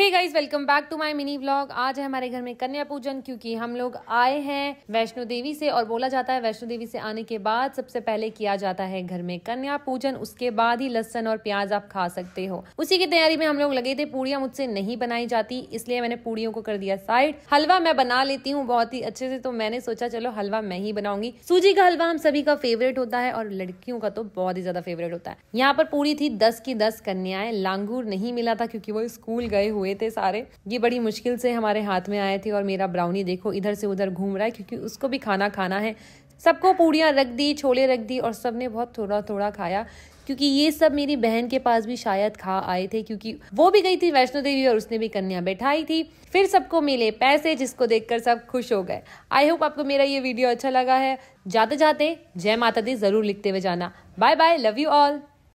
hey guys welcome back to my mini vlog आज है हमारे घर में कन्या पूजन क्योंकि हम लोग आए हैं वैष्णो देवी से और बोला जाता है वैष्णो देवी से आने के बाद सबसे पहले किया जाता है घर में कन्या पूजन उसके बाद ही लहसन और प्याज आप खा सकते हो उसी की तैयारी में हम लोग लगे थे पूड़ियाँ मुझसे नहीं बनाई जाती इसलिए मैंने पूड़ियों को कर दिया साइड हलवा मैं बना लेती हूँ बहुत ही अच्छे से तो मैंने सोचा चलो हलवा मैं ही बनाऊंगी सूजी का हलवा हम सभी का फेवरेट होता है और लड़कियों का तो बहुत ही ज्यादा फेवरेट होता है यहाँ पर पूरी थी दस की दस कन्याएं लांगूर नहीं मिला था क्योंकि वो स्कूल गए हुए हुए थे सारे ये बड़ी मुश्किल से हमारे हाथ में आए थे और मेरा ब्राउनी देखो इधर से उधर घूम रहा है क्योंकि उसको भी खाना खाना है सबको पूड़ियाँ रख दी छोले रख दी और सब ने बहुत थोड़ा थोड़ा खाया क्योंकि ये सब मेरी बहन के पास भी शायद खा आए थे क्योंकि वो भी गई थी वैष्णो देवी और उसने भी कन्या बैठाई थी फिर सबको मिले पैसे जिसको देखकर सब खुश हो गए आई होप आपको मेरा ये वीडियो अच्छा लगा है जाते जाते जय माता दी जरूर लिखते हुए जाना bye bye love you all